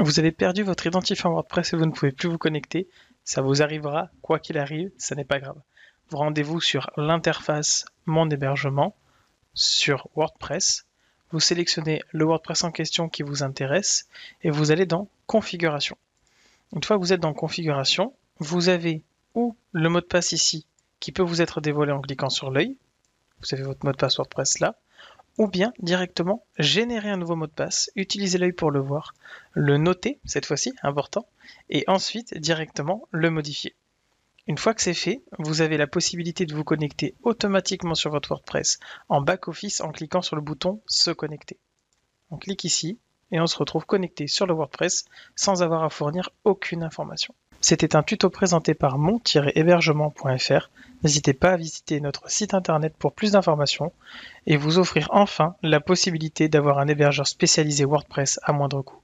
Vous avez perdu votre identifiant WordPress et vous ne pouvez plus vous connecter. Ça vous arrivera, quoi qu'il arrive, ça n'est pas grave. Vous rendez-vous sur l'interface Mon hébergement sur WordPress. Vous sélectionnez le WordPress en question qui vous intéresse et vous allez dans Configuration. Une fois que vous êtes dans Configuration, vous avez ou le mot de passe ici qui peut vous être dévoilé en cliquant sur l'œil. Vous avez votre mot de passe WordPress là ou bien directement générer un nouveau mot de passe, utiliser l'œil pour le voir, le noter, cette fois-ci, important, et ensuite directement le modifier. Une fois que c'est fait, vous avez la possibilité de vous connecter automatiquement sur votre WordPress en back-office en cliquant sur le bouton Se connecter. On clique ici et on se retrouve connecté sur le WordPress sans avoir à fournir aucune information. C'était un tuto présenté par mon-hébergement.fr. N'hésitez pas à visiter notre site internet pour plus d'informations et vous offrir enfin la possibilité d'avoir un hébergeur spécialisé WordPress à moindre coût.